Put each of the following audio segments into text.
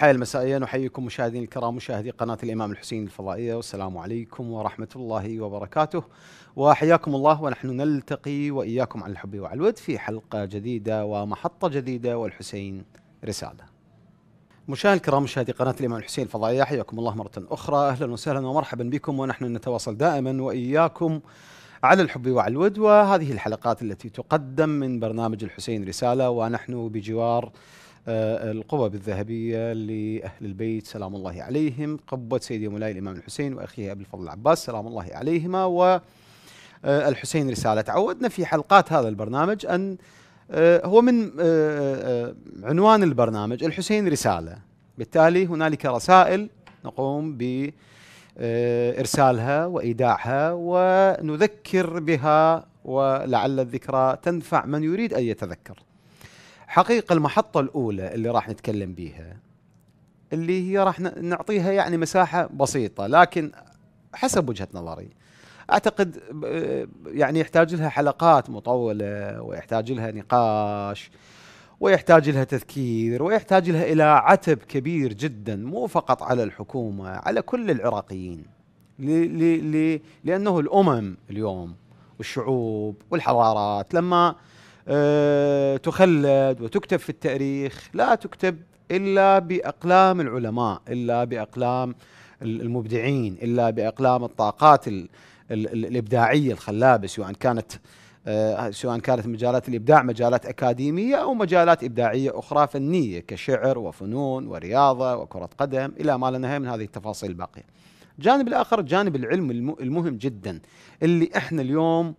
حياة المسائية نحييكم مشاهدين الكرام مشاهدي قناة الإمام الحسين الفضائية والسلام عليكم ورحمة الله وبركاته وحياكم الله ونحن نلتقي وإياكم على الحب والود في حلقة جديدة ومحطة جديدة والحسين رسالة مشاهدي الكرام مشاهدي قناة الإمام الحسين الفضائية حياكم الله مرة أخرى أهلا وسهلا ومرحبا بكم ونحن نتواصل دائما وإياكم على الحب وعلى الود وهذه الحلقات التي تقدم من برنامج الحسين رسالة ونحن بجوار آه، القبب الذهبية لأهل البيت سلام الله عليهم قبة سيدي مولاي الإمام الحسين وأخيه أبي الفضل العباس سلام الله عليهما و آه، الحسين رسالة تعودنا في حلقات هذا البرنامج أن آه، هو من عنوان البرنامج الحسين رسالة بالتالي هنالك رسائل نقوم ب ارسالها وايداعها ونذكر بها ولعل الذكرى تنفع من يريد ان يتذكر. حقيقه المحطه الاولى اللي راح نتكلم بيها اللي هي راح نعطيها يعني مساحه بسيطه لكن حسب وجهه نظري اعتقد آه، يعني يحتاج لها حلقات مطوله ويحتاج لها نقاش ويحتاج لها تذكير ويحتاج لها الى عتب كبير جدا مو فقط على الحكومه على كل العراقيين لانه الامم اليوم والشعوب والحضارات لما آه، تخلد وتكتب في التاريخ لا تكتب الا باقلام العلماء الا باقلام المبدعين الا باقلام الطاقات الابداعيه الخلابه سواء كانت آه، سواء كانت مجالات الابداع مجالات اكاديميه او مجالات ابداعيه اخرى فنيه كشعر وفنون ورياضه وكره قدم الى ما لا نهايه من هذه التفاصيل الباقيه. الجانب الاخر الجانب العلم المهم جدا اللي احنا اليوم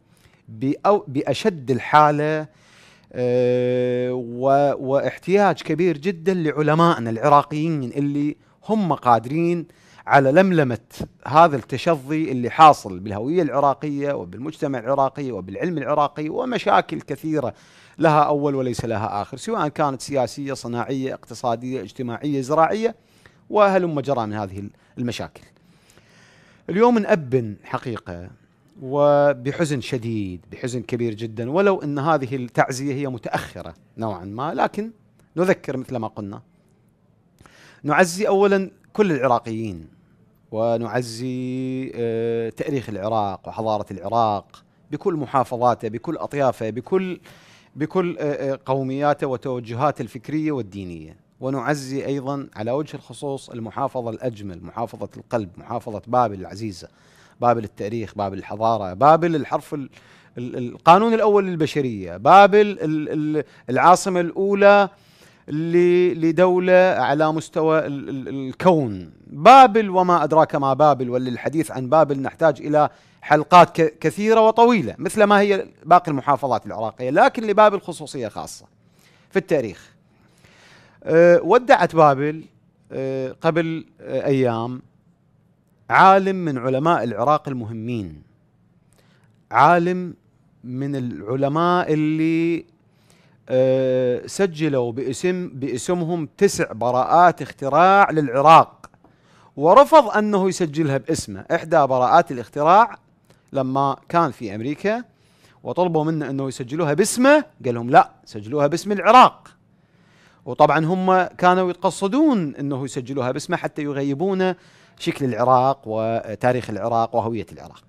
بأو باشد الحاله آه، و واحتياج كبير جدا لعلمائنا العراقيين اللي هم قادرين على لملمه هذا التشظي اللي حاصل بالهويه العراقيه وبالمجتمع العراقي وبالعلم العراقي ومشاكل كثيره لها اول وليس لها اخر سواء كانت سياسيه صناعيه اقتصاديه اجتماعيه زراعيه وهلم جرى من هذه المشاكل اليوم نأبن حقيقه وبحزن شديد بحزن كبير جدا ولو ان هذه التعزيه هي متاخره نوعا ما لكن نذكر مثل ما قلنا نعزي اولا كل العراقيين ونعزي آه، تاريخ العراق وحضاره العراق بكل محافظاته بكل اطيافه بكل بكل آه، آه، قومياته وتوجهاته الفكريه والدينيه ونعزي ايضا على وجه الخصوص المحافظه الاجمل محافظه القلب محافظه بابل العزيزه بابل التاريخ بابل الحضاره بابل الحرف القانون الاول للبشريه بابل العاصمه الاولى لدولة على مستوى الكون بابل وما أدراك ما بابل وللحديث عن بابل نحتاج إلى حلقات كثيرة وطويلة مثل ما هي باقي المحافظات العراقية لكن لبابل خصوصية خاصة في التاريخ أه، ودعت بابل أه، قبل أيام عالم من علماء العراق المهمين عالم من العلماء اللي آه، سجلوا باسم باسمهم تسع براءات اختراع للعراق ورفض انه يسجلها باسمه احدى براءات الاختراع لما كان في امريكا وطلبوا منه انه يسجلوها باسمه قال لهم لا سجلوها باسم العراق وطبعا هم كانوا يتقصدون انه يسجلوها باسمه حتى يغيبونه شكل العراق وتاريخ العراق وهوية العراق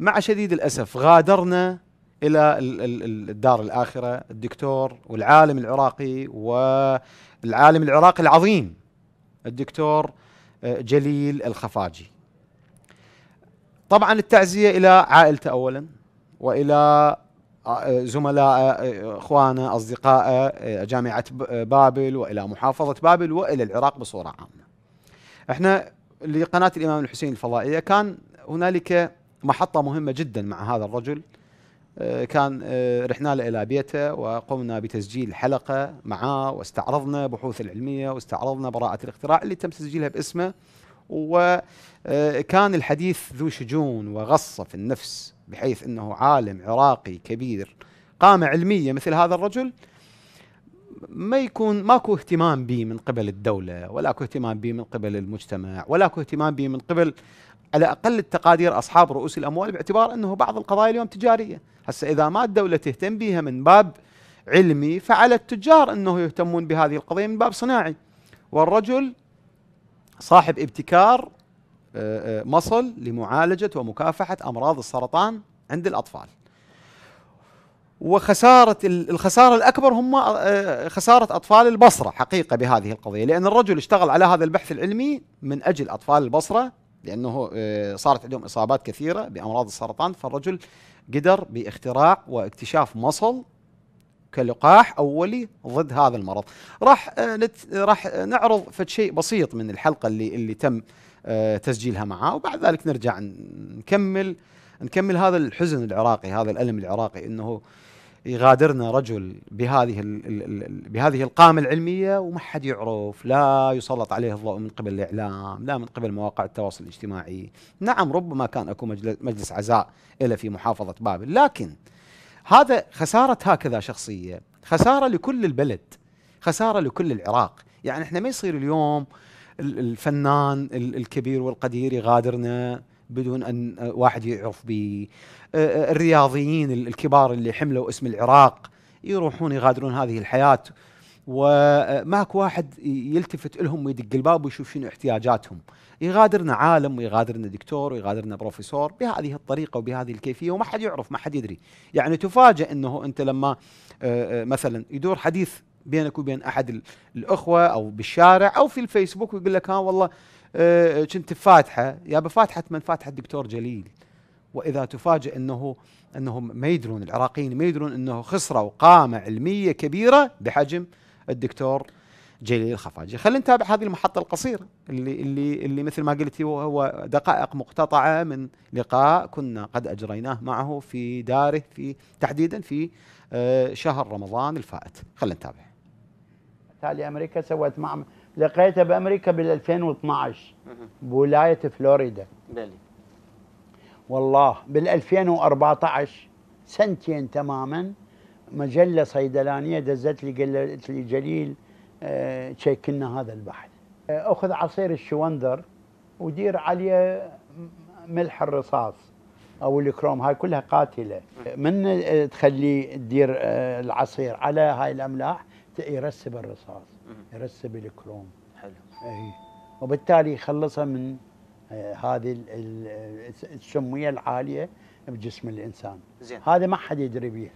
مع شديد الأسف غادرنا إلى الدار الآخرة الدكتور والعالم العراقي والعالم العراقي العظيم الدكتور آه، جليل الخفاجي طبعا التعزية إلى عائلته أولا وإلى آه، زملاء آه، اخوانه اصدقائه جامعه بابل والى محافظه بابل والى العراق بصوره عامه. احنا لقناة الإمام الحسين الفضائية كان هنالك محطة مهمة جدا مع هذا الرجل آه، كان آه، رحنا له إلى بيته وقمنا بتسجيل حلقة معاه واستعرضنا بحوث العلمية واستعرضنا براءة الاختراع اللي تم تسجيلها باسمه وكان آه، الحديث ذو شجون وغصة في النفس بحيث أنه عالم عراقي كبير قامة علمية مثل هذا الرجل ما يكون ماكو اهتمام به من قبل الدولة ولاكو اهتمام به من قبل المجتمع ولاكو اهتمام به من قبل على أقل التقادير أصحاب رؤوس الأموال باعتبار أنه بعض القضايا اليوم تجارية هسا إذا ما الدولة تهتم بها من باب علمي فعلى التجار أنه يهتمون بهذه القضية من باب صناعي والرجل صاحب ابتكار آه، آه، مصل لمعالجة ومكافحة أمراض السرطان عند الأطفال وخساره الخساره الاكبر هم آه، خساره اطفال البصره حقيقه بهذه القضيه لان الرجل اشتغل على هذا البحث العلمي من اجل اطفال البصره لانه آه، صارت عندهم اصابات كثيره بامراض السرطان فالرجل قدر باختراع واكتشاف مصل كلقاح اولي ضد هذا المرض راح آه، راح نعرض فد شيء بسيط من الحلقه اللي اللي تم تسجيلها معاه وبعد ذلك نرجع نكمل نكمل هذا الحزن العراقي هذا الالم العراقي انه يغادرنا رجل بهذه الـ الـ الـ بهذه القامه العلميه وما حد يعرف لا يسلط عليه الضوء من قبل الاعلام لا من قبل مواقع التواصل الاجتماعي نعم ربما كان اكو مجلس عزاء إلى في محافظه بابل لكن هذا خساره هكذا شخصيه خساره لكل البلد خساره لكل العراق يعني احنا ما يصير اليوم الفنان الكبير والقدير يغادرنا بدون ان واحد يعرف ب آه، آه، الرياضيين الكبار اللي حملوا اسم العراق يروحون يغادرون هذه الحياه وماك آه، واحد يلتفت لهم ويدق الباب ويشوف شنو احتياجاتهم يغادرنا عالم ويغادرنا دكتور ويغادرنا بروفيسور بهذه الطريقه وبهذه الكيفيه وما حد يعرف ما حد يدري يعني تفاجئ انه انت لما مثلا يدور حديث بينك وبين احد الاخوه او بالشارع او في الفيسبوك ويقول لك ها والله أه كنت فاتحه يا بفاتحة من فاتحه الدكتور جليل واذا تفاجئ انه انهم ما يدرون العراقيين ما يدرون انه خسروا قامه علميه كبيره بحجم الدكتور جليل الخفاجي خلينا نتابع هذه المحطه القصيره اللي اللي اللي مثل ما قلت هو دقائق مقتطعه من لقاء كنا قد اجريناه معه في داره في تحديدا في آه، شهر رمضان الفائت خلينا نتابع بالتالي امريكا سوت مع لقيتها بامريكا بال 2012 بولايه فلوريدا بلي والله بال 2014 سنتين تماما مجله صيدلانيه دزت لي قالت لي جليل أه تشيك لنا هذا البحث آه، اخذ عصير الشوندر ودير عليه ملح الرصاص او الكروم هاي كلها قاتله من تخلي تدير آه، العصير على هاي الاملاح يرسب الرصاص يرسب الكروم حلو اي وبالتالي يخلصها من آه، هذه السميه العاليه بجسم الانسان زين. هذا ما حد يدري بيه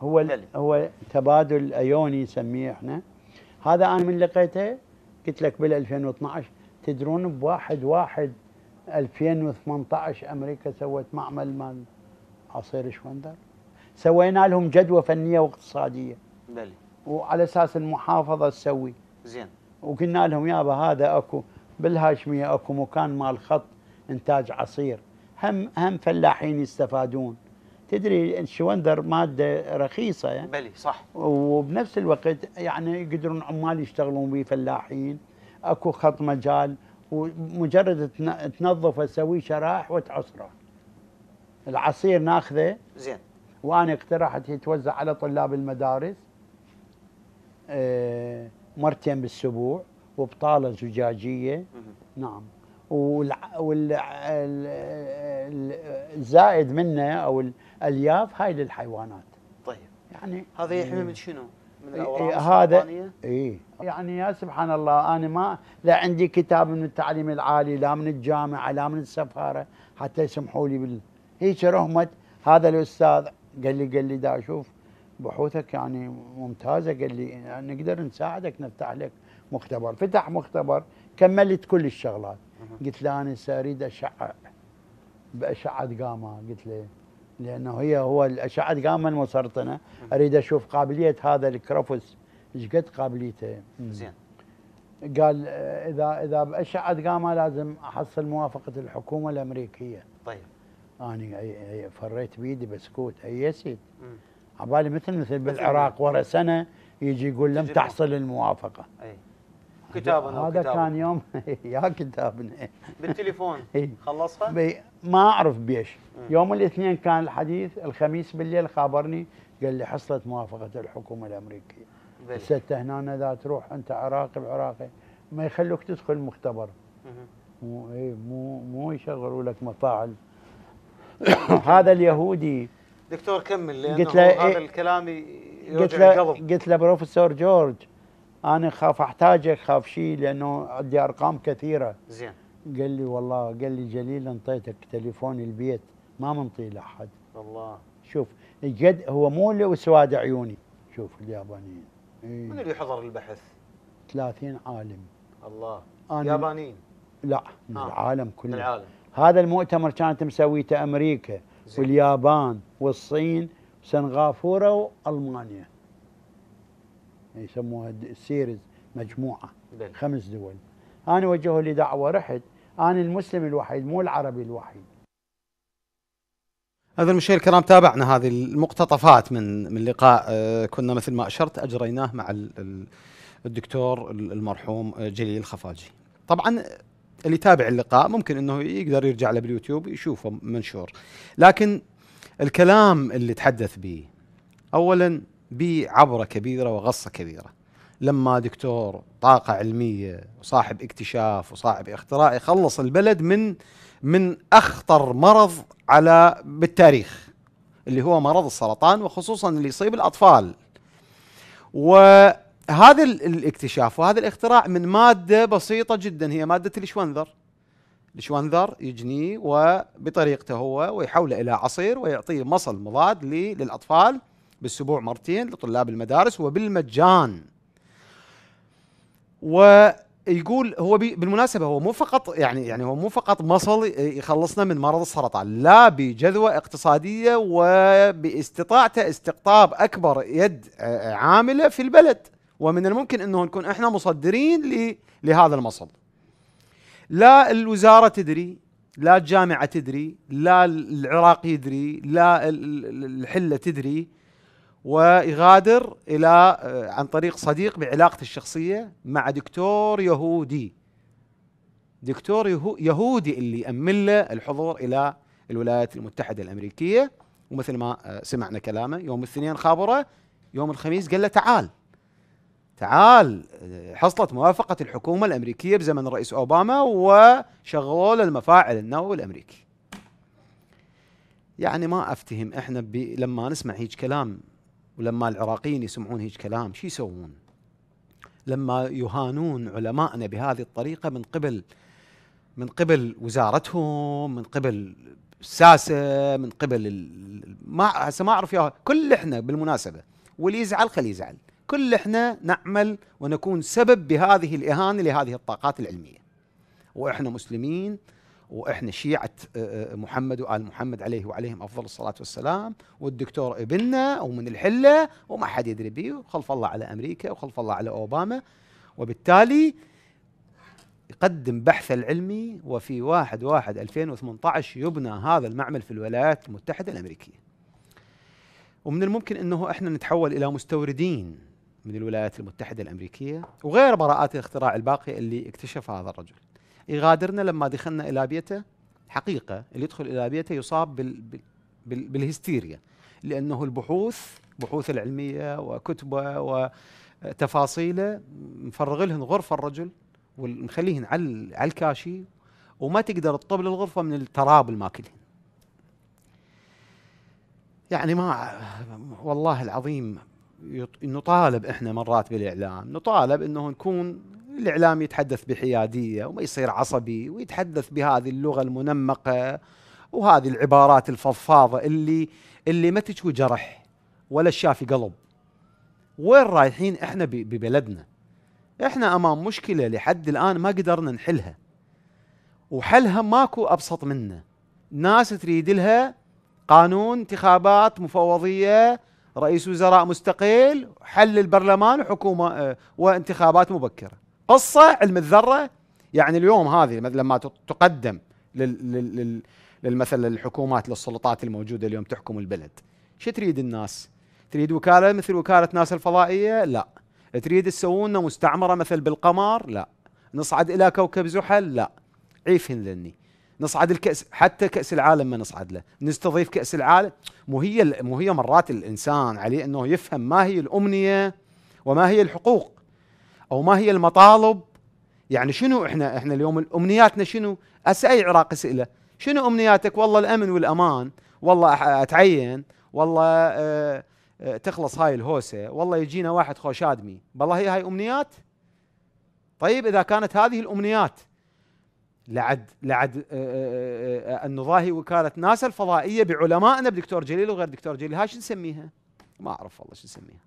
هو هو تبادل ايوني نسميه احنا هذا انا من لقيته قلت لك بال 2012 تدرون بواحد واحد 2018 امريكا سوت معمل مال عصير شوندر سوينا لهم جدوى فنيه واقتصاديه بلي وعلى اساس المحافظه تسوي زين وقلنا لهم يابا هذا اكو بالهاشميه اكو مكان مال خط انتاج عصير هم هم فلاحين يستفادون تدري الشوندر ماده رخيصه يعني بلي صح وبنفس الوقت يعني يقدرون عمال يشتغلون به فلاحين اكو خط مجال ومجرد تنظفه تسوي شرائح وتعصره العصير ناخذه زين وانا اقترحت يتوزع على طلاب المدارس آه، مرتين بالسبوع وبطاله زجاجيه نعم والزائد منه او الالياف هاي للحيوانات طيب يعني هذا يحمي إيه. من شنو؟ من إيه، الاوراق إيه، هذا اي يعني يا سبحان الله انا ما لا عندي كتاب من التعليم العالي لا من الجامعه لا من السفاره حتى يسمحوا لي بال هيك رحمت هذا الاستاذ قال لي قال لي دا اشوف بحوثك يعني ممتازه قال لي نقدر نساعدك نفتح لك مختبر فتح مختبر كملت كل الشغلات قلت له انا اريد اشعه باشعه قاما قلت له لانه هي هو الاشعه قاما المسرطنه اريد اشوف قابليه هذا الكرفس ايش قد قابليته زين قال اذا اذا باشعه قاما لازم احصل موافقه الحكومه الامريكيه طيب اني فريت بيدي بسكوت ايسيت عبالي مثل مثل بالعراق ورا سنه يجي يقول لم تحصل الموافقه أي. كتابنا هذا كتابنا. كان يوم يا كتابنا بالتليفون خلصها؟ ما اعرف بيش يوم الاثنين كان الحديث الخميس بالليل خابرني قال لي حصلت موافقه الحكومه الامريكيه هسه هنا اذا تروح انت عراقي بعراقي ما يخلوك تدخل مختبر مو مو مو يشغلوا لك مفاعل هذا اليهودي دكتور كمل لانه قلت له هذا إيه، الكلام قلت له قلت له بروفيسور جورج انا خاف احتاجك خاف شيء لانه عندي ارقام كثيره زين قال لي والله قال لي جليل انطيتك تليفون البيت ما منطي لاحد الله شوف الجد هو مو اللي سواد عيوني شوف اليابانيين إيه. من اللي حضر البحث 30 عالم الله يابانيين لا آه. من آه. العالم كله من العالم هذا المؤتمر كانت مسويته امريكا واليابان والصين وسنغافوره والمانيا يسموها سيرز مجموعه دل. خمس دول انا وجهوا لي دعوه رحت انا المسلم الوحيد مو العربي الوحيد هذا المشاهير الكرام تابعنا هذه المقتطفات من من لقاء آه، كنا مثل ما اشرت اجريناه مع الدكتور المرحوم آه، جليل الخفاجي طبعا اللي يتابع اللقاء ممكن انه يقدر يرجع له باليوتيوب يشوفه منشور لكن الكلام اللي تحدث به اولا بعبره كبيره وغصه كبيره لما دكتور طاقه علميه وصاحب اكتشاف وصاحب اختراع يخلص البلد من من اخطر مرض على بالتاريخ اللي هو مرض السرطان وخصوصا اللي يصيب الاطفال و هذا الاكتشاف وهذا الاختراع من ماده بسيطه جدا هي ماده الشوانذر الشوانذر يجنيه وبطريقته هو ويحوله الى عصير ويعطيه مصل مضاد للاطفال بالسبوع مرتين لطلاب المدارس وبالمجان ويقول هو بالمناسبه هو مو فقط يعني يعني هو مو فقط مصل يخلصنا من مرض السرطان لا بجذوه اقتصاديه وباستطاعته استقطاب اكبر يد عامله في البلد ومن الممكن انه نكون احنا مصدرين لهذا المصل لا الوزاره تدري لا الجامعه تدري لا العراق يدري لا الحله تدري ويغادر الى آه، عن طريق صديق بعلاقته الشخصيه مع دكتور يهودي دكتور يهودي اللي يأمن له الحضور الى الولايات المتحده الامريكيه ومثل ما آه، سمعنا كلامه يوم الاثنين خابره يوم الخميس قال له تعال تعال آه، حصلت موافقة الحكومة الأمريكية بزمن الرئيس أوباما وشغلوا المفاعل النووي الأمريكي يعني ما أفتهم إحنا بي لما نسمع هيج كلام ولما العراقيين يسمعون هيج كلام شو يسوون لما يهانون علمائنا بهذه الطريقة من قبل من قبل وزارتهم من قبل الساسة من قبل ما هسه ما اعرف كل احنا بالمناسبه واللي يزعل خليه يزعل كل احنا نعمل ونكون سبب بهذه الاهانه لهذه الطاقات العلميه. واحنا مسلمين واحنا شيعه آه، آه، محمد وال محمد عليه وعليهم افضل الصلاه والسلام والدكتور ابننا ومن الحله وما حد يدري به وخلف الله على امريكا وخلف الله على اوباما وبالتالي يقدم بحث العلمي وفي 1 1 2018 يبنى هذا المعمل في الولايات المتحده الامريكيه. ومن الممكن انه احنا نتحول الى مستوردين من الولايات المتحدة الأمريكية وغير براءات الاختراع الباقية اللي اكتشفها هذا الرجل يغادرنا لما دخلنا إلى بيته حقيقة اللي يدخل إلى بيته يصاب بال بال بالهستيريا لأنه البحوث بحوث العلمية وكتبه وتفاصيله مفرغ لهن غرفة الرجل ومخليهن على الكاشي وما تقدر تطب للغرفة من التراب الماكلهن يعني ما والله العظيم نطالب احنا مرات بالاعلام نطالب انه نكون الاعلام يتحدث بحياديه وما يصير عصبي ويتحدث بهذه اللغه المنمقه وهذه العبارات الفضفاضه اللي اللي ما تشوي جرح ولا شافي قلب وين رايحين احنا ببلدنا احنا امام مشكله لحد الان ما قدرنا نحلها وحلها ماكو ابسط منه ناس تريد لها قانون انتخابات مفوضيه رئيس وزراء مستقيل حل البرلمان وحكومه آه، وانتخابات مبكره قصه علم الذره يعني اليوم هذه لما تقدم للمثل للحكومات للسلطات الموجوده اليوم تحكم البلد شو تريد الناس تريد وكاله مثل وكاله ناس الفضائيه لا تريد تسوون مستعمره مثل بالقمر لا نصعد الى كوكب زحل لا عيفهن ذني نصعد الكاس حتى كاس العالم ما نصعد له نستضيف كاس العالم مو هي مو هي مرات الانسان عليه انه يفهم ما هي الامنيه وما هي الحقوق او ما هي المطالب يعني شنو احنا احنا اليوم امنياتنا شنو هسه اي عراقي اسئله شنو امنياتك والله الامن والامان والله اتعين والله أه أه تخلص هاي الهوسه والله يجينا واحد خوش ادمي بالله هي هاي امنيات طيب اذا كانت هذه الامنيات لعد لعد ان آه، آه، آه، نضاهي وكاله ناسا الفضائيه بعلمائنا بدكتور جليل وغير دكتور جليل هاي شو نسميها؟ ما اعرف والله شو نسميها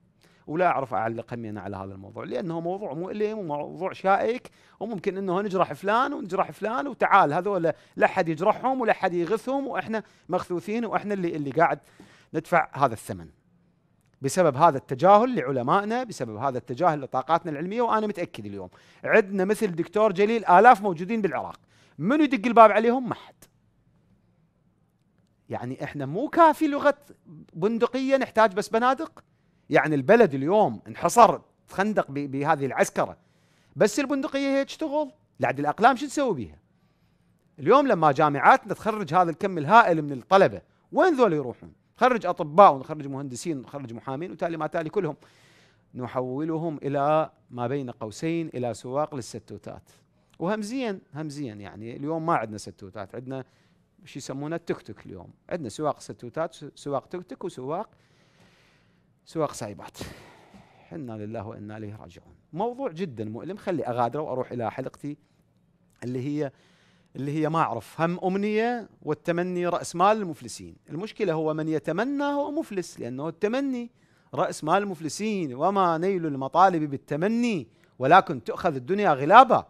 ولا اعرف اعلق انا على هذا الموضوع لانه موضوع مؤلم وموضوع شائك وممكن انه نجرح فلان ونجرح فلان وتعال هذول لا حد يجرحهم ولا حد يغثهم واحنا مغثوثين واحنا اللي اللي قاعد ندفع هذا الثمن بسبب هذا التجاهل لعلمائنا بسبب هذا التجاهل لطاقاتنا العلميه وانا متاكد اليوم عندنا مثل دكتور جليل الاف موجودين بالعراق من يدق الباب عليهم ما حد يعني احنا مو كافي لغه بندقيه نحتاج بس بنادق يعني البلد اليوم انحصر تخندق بهذه العسكره بس البندقيه هي تشتغل لعد الاقلام شو نسوي بيها اليوم لما جامعاتنا تخرج هذا الكم الهائل من الطلبه وين ذول يروحون نخرج اطباء ونخرج مهندسين ونخرج محامين وتالي ما تالي كلهم نحولهم الى ما بين قوسين الى سواق للستوتات وهمزيا همزيا يعني اليوم ما عندنا ستوتات عندنا شو يسمونه التيك توك اليوم عندنا سواق ستوتات سواق توك توك وسواق سواق سايبات حنا لله وانا اليه راجعون موضوع جدا مؤلم خلي اغادره واروح الى حلقتي اللي هي اللي هي ما اعرف هم امنيه والتمني راس مال المفلسين المشكله هو من يتمنى هو مفلس لانه التمني راس مال المفلسين وما نيل المطالب بالتمني ولكن تؤخذ الدنيا غلابه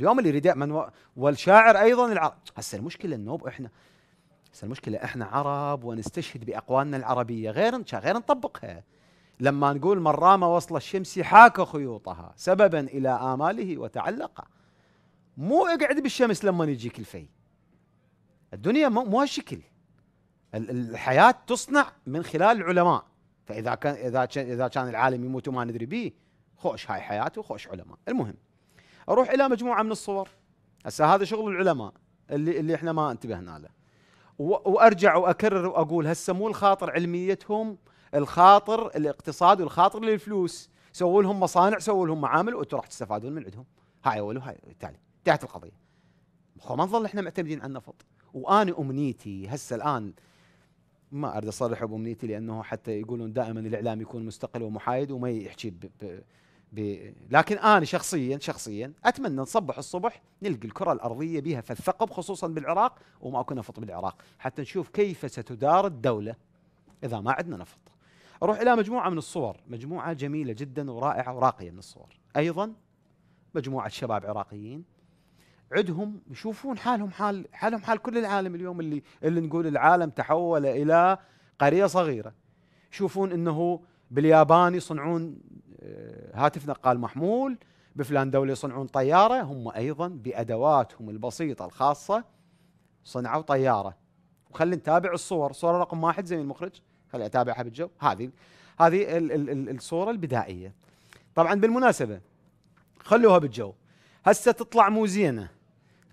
اليوم اللي رداء من و... والشاعر ايضا العرب هسه المشكله انه احنا هسه المشكله احنا عرب ونستشهد باقوالنا العربيه غير غير نطبقها لما نقول من رام وصل الشمس حاك خيوطها سببا الى اماله وتعلق مو اقعد بالشمس لما يجيك الفي الدنيا مو هالشكل الحياه تصنع من خلال العلماء فاذا كان اذا كان العالم يموت وما ندري به خوش هاي حياته وخوش علماء المهم اروح الى مجموعه من الصور هسه هذا شغل العلماء اللي اللي احنا ما انتبهنا له وارجع واكرر واقول هسه مو الخاطر علميتهم الخاطر الاقتصاد والخاطر للفلوس سووا لهم مصانع سووا لهم معامل وانتم راح تستفادون من عندهم هاي اول وهاي التالي انتهت القضيه خو ما نظل احنا معتمدين على النفط وانا امنيتي هسه الان ما اريد اصرح بامنيتي لانه حتى يقولون دائما الاعلام يكون مستقل ومحايد وما يحكي لكن انا شخصيا شخصيا اتمنى نصبح الصبح نلقي الكره الارضيه بها في الثقب خصوصا بالعراق وما اكو نفط بالعراق حتى نشوف كيف ستدار الدوله اذا ما عندنا نفط. اروح الى مجموعه من الصور، مجموعه جميله جدا ورائعه وراقيه من الصور، ايضا مجموعه شباب عراقيين عندهم يشوفون حالهم حال حالهم حال كل العالم اليوم اللي اللي نقول العالم تحول الى قريه صغيره. يشوفون انه باليابان يصنعون هاتفنا قال محمول بفلان دولة يصنعون طيارة هم أيضا بأدواتهم البسيطة الخاصة صنعوا طيارة وخلي نتابع الصور صورة رقم واحد زي المخرج خلي أتابعها بالجو هذه هذه ال ال ال الصورة البدائية طبعا بالمناسبة خلوها بالجو هسه تطلع مو زينة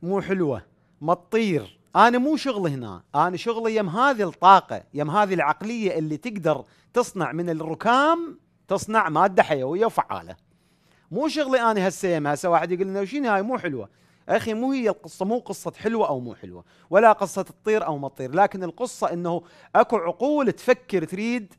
مو حلوة ما تطير أنا مو شغلي هنا أنا شغلي يم هذه الطاقة يم هذه العقلية اللي تقدر تصنع من الركام تصنع ماده حيويه وفعاله مو شغلي انا هسه هسه واحد يقول لنا شنو هاي مو حلوه اخي مو هي القصه مو قصه حلوه او مو حلوه ولا قصه تطير او ما تطير لكن القصه انه اكو عقول تفكر تريد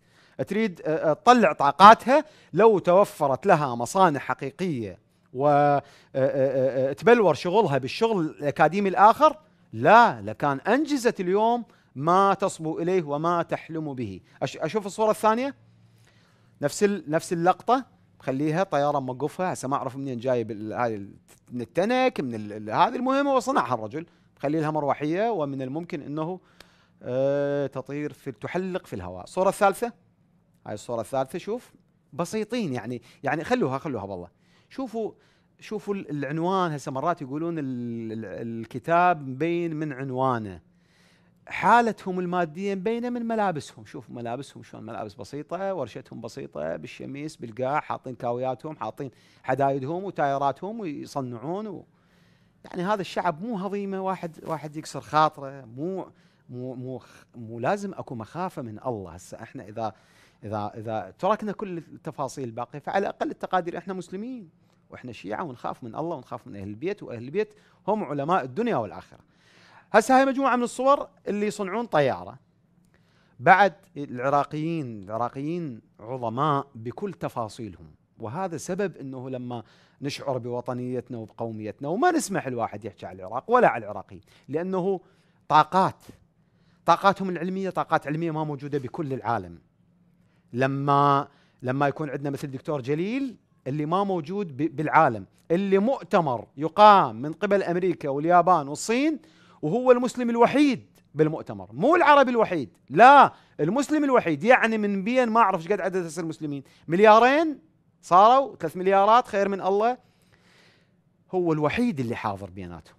تريد آه، آه، تطلع طاقاتها لو توفرت لها مصانع حقيقيه وتبلور آه، شغلها بالشغل الاكاديمي الاخر لا لكان انجزت اليوم ما تصبو اليه وما تحلم به اشوف الصوره الثانيه نفس نفس اللقطه خليها طياره موقفها هسه ما اعرف منين جايب من التنك من هذه المهمه وصنعها الرجل خلي لها مروحيه ومن الممكن انه أه تطير في تحلق في الهواء الصوره الثالثه هاي الصوره الثالثه شوف بسيطين يعني يعني خلوها خلوها والله شوفوا شوفوا العنوان هسه مرات يقولون الكتاب مبين من عنوانه حالتهم الماديه مبينه من ملابسهم شوف ملابسهم شلون ملابس بسيطه ورشتهم بسيطه بالشميس بالقاع حاطين كاوياتهم حاطين حدايدهم وتايراتهم ويصنعون و يعني هذا الشعب مو هضيمه واحد واحد يكسر خاطره مو مو مو مو لازم اكو مخافه من الله هسه احنا اذا اذا اذا تركنا كل التفاصيل الباقيه فعلى اقل التقادير احنا مسلمين واحنا شيعه ونخاف من الله ونخاف من اهل البيت واهل البيت هم علماء الدنيا والاخره هسه هاي مجموعه من الصور اللي يصنعون طياره بعد العراقيين العراقيين عظماء بكل تفاصيلهم وهذا سبب انه لما نشعر بوطنيتنا وبقوميتنا وما نسمح الواحد يحكي على العراق ولا على العراقيين لانه طاقات طاقاتهم العلميه طاقات علميه ما موجوده بكل العالم لما لما يكون عندنا مثل دكتور جليل اللي ما موجود بالعالم اللي مؤتمر يقام من قبل امريكا واليابان والصين وهو المسلم الوحيد بالمؤتمر مو العربي الوحيد لا المسلم الوحيد يعني من بين ما اعرف قد عدد هسه المسلمين مليارين صاروا ثلاث مليارات خير من الله هو الوحيد اللي حاضر بيناتهم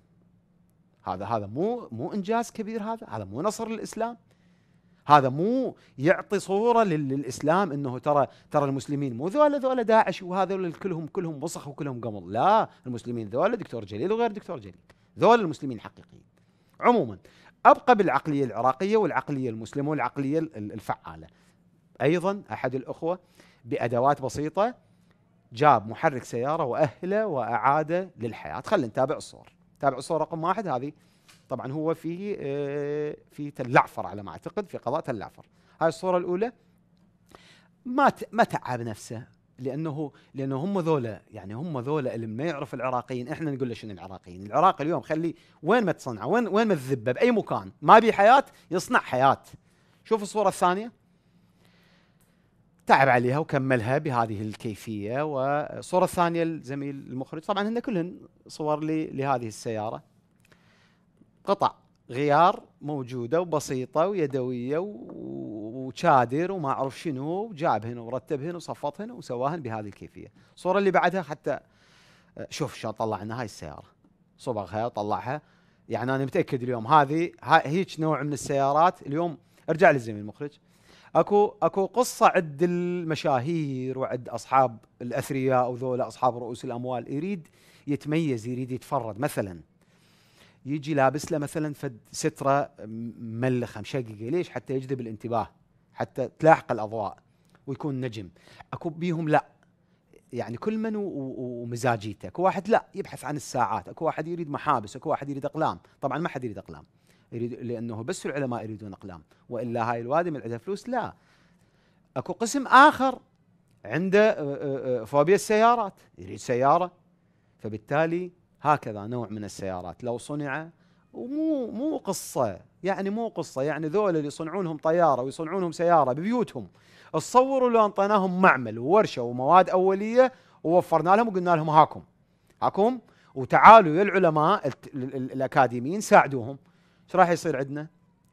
هذا هذا مو مو انجاز كبير هذا هذا مو نصر للاسلام هذا مو يعطي صوره للاسلام انه ترى ترى المسلمين مو ذولا ذولا داعش وهذول كلهم كلهم وسخ وكلهم قمل لا المسلمين ذولا دكتور جليل وغير دكتور جليل ذولا المسلمين الحقيقيين عموما ابقى بالعقليه العراقيه والعقليه المسلمه والعقليه الفعاله ايضا احد الاخوه بادوات بسيطه جاب محرك سياره واهله واعاده للحياه خلينا نتابع الصور تابع الصور رقم واحد هذه طبعا هو في آه، في تلعفر على ما اعتقد في قضاء تلعفر هاي الصوره الاولى ما ما تعب نفسه لانه لانه هم ذولا يعني هم ذولا اللي ما يعرف العراقيين احنا نقول له شنو العراقيين العراق اليوم خلي وين ما تصنعه وين وين ما تذبه باي مكان ما بي حياه يصنع حياه شوف الصوره الثانيه تعب عليها وكملها بهذه الكيفيه والصوره الثانيه الزميل المخرج طبعا هن كلهن صور لهذه السياره قطع غيار موجوده وبسيطه ويدويه وشادر وما اعرف شنو هنا ورتبهن هنا وسواهن بهذه الكيفيه الصوره اللي بعدها حتى آه، شوف شلون طلعنا هاي السياره صبغها وطلعها يعني انا متاكد اليوم هذه هيك نوع من السيارات اليوم ارجع للزميل المخرج اكو اكو قصه عند المشاهير وعند اصحاب الاثرياء وذولا اصحاب رؤوس الاموال يريد يتميز يريد يتفرد مثلا يجي لابس له مثلا فد ستره ملخه مشققه ليش؟ حتى يجذب الانتباه حتى تلاحق الاضواء ويكون نجم اكو بيهم لا يعني كل من ومزاجيته اكو واحد لا يبحث عن الساعات اكو واحد يريد محابس اكو واحد يريد اقلام طبعا ما حد يريد اقلام يريد لانه بس العلماء يريدون اقلام والا هاي الوادي من عندها فلوس لا اكو قسم اخر عنده آه، آه، آه، فوبيا السيارات يريد سياره فبالتالي هكذا نوع من السيارات لو صنع ومو مو قصه يعني مو قصه يعني ذول اللي يصنعونهم طياره ويصنعونهم سياره ببيوتهم تصوروا لو انطيناهم معمل وورشه ومواد اوليه ووفرنا لهم وقلنا لهم هاكم هاكم وتعالوا يا العلماء الاكاديميين ساعدوهم ايش راح يصير عندنا؟